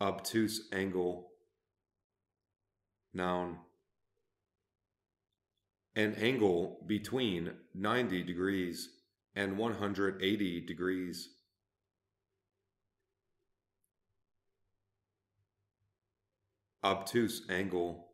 obtuse angle, noun, an angle between 90 degrees and 180 degrees. Obtuse angle.